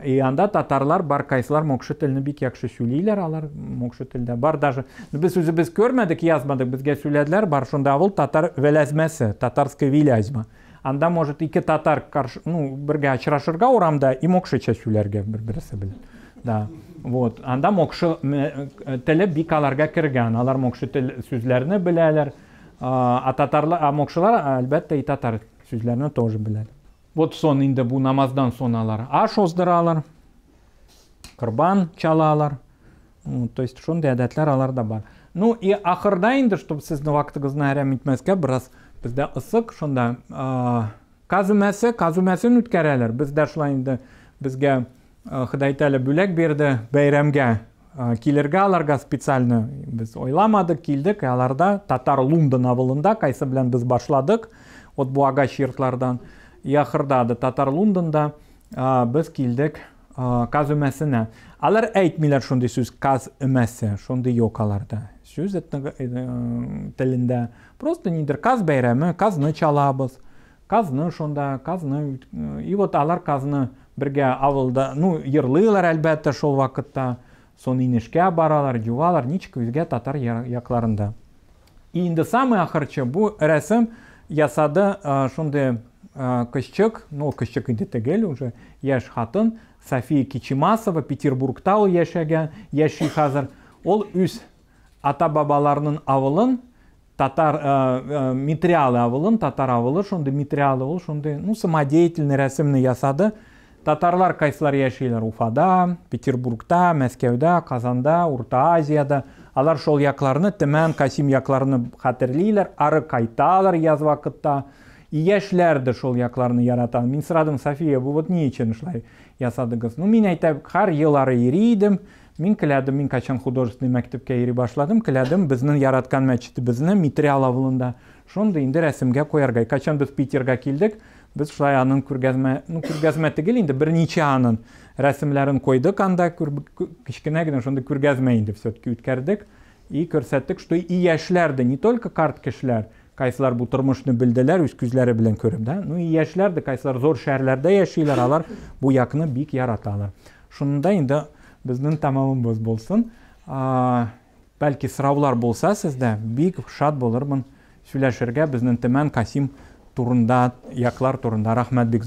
и анда татарлар бар кайсылар мокшы телне бик яхшы сөйлейләр алар мокшы телдә бар даже без үзебез көрмәдек язмадык безгә сөйләделәр бар шунда авыл татар вәләзмәсе татарская вилязьма анда может ике татар каршы ну бергә очрашырга урамда и мокшыча сөйләргә бер берсе белән да вот анда мокшы э, э, теле бик аларга кергән алар мокшы тел сүзләрне беләләр а татарлар а мокшылар әлбәттә и татар сүзләрне тоже беләләр вот сонында bu намаздан соналар аш оздыралар құрбан чалалар то есть ошондой адаттар аларда бар ну и акырда инде чтобы сиздин убактыгызды айрам итмеска бир аз бизде ысык ошонда казымасы казымасын үткәрәләр бизде шулай инде бизге Хыдай Тәлі бүләк берді бәйрәмгә килергә аларга специально без ойламадык килдек аларда татар лундон авылында кайсы белән без башладык вот бу агач йортлардан да татар лондонда біз килдек каз өмәсіне алар әйтмиләр шундый сүз каз өмәсі шундый юк аларда сүз э, тілінде просто нидер каз бәйрәме казны чалабыз казны шунда казны э, и вот алар казны бірге авылда ну йырлыйлар әлбәттә шул вакытта сон инешкә баралар ювалар ничек үзгә татар якларында и инде самый ахырчы бу рәсем ясады э, шундый Кощек, ну Кощек инде уже яш хатын софия кичимасова петербургта ол яшәгән яши Хазар, ол үз ата бабаларының авылын татар ә, ә, митриалы авылын татар авылы шундай митриалы ул шундай ну самодеятельный рәсемне ясады татарлар кайсылар яшиләр уфада петербургта мәскәүдә казанда урта азияда алар шол якларны тәмән касим якларны хәтерлиләр ары кайталар яз вакытта Ияшләрді шол якларны яратам. Мин сұрадым, София, бұл вот не үшін шылай ясадыңыз? Ну, мен айтап, қар елары ерейдім, мен кіләдім, мен қачан художественный мәктепке ере башладым, кіләдім, біздің яратқан мәчеті, біздің Митре алавылында. Шонды инде рәсімге қоярғай. Қачан біз Питерға келдік, біз шулай аның күргәзмә, ну күргәзмә түгел инде берничә аның рәсемләрен койдык анда кичкенә генә шундый күргәзмә инде все-таки үткәрдек и күрсәттек, что и яшьләр дә не только карт кешеләр, Кайсылар бу тормышны белделәр, үз күзләре белән күрәм дә. Ну и яшьләр дә кайсылар зур шәһәрләрдә яшиләр, алар бу якны бик яраталар. Шунда инде безнең тамамыбыз булсын. А, бәлки сораулар булса сездә, бик шат булырмын сөйләшергә безнең тиман, Касим турында, яклар турында. Рәхмәт бик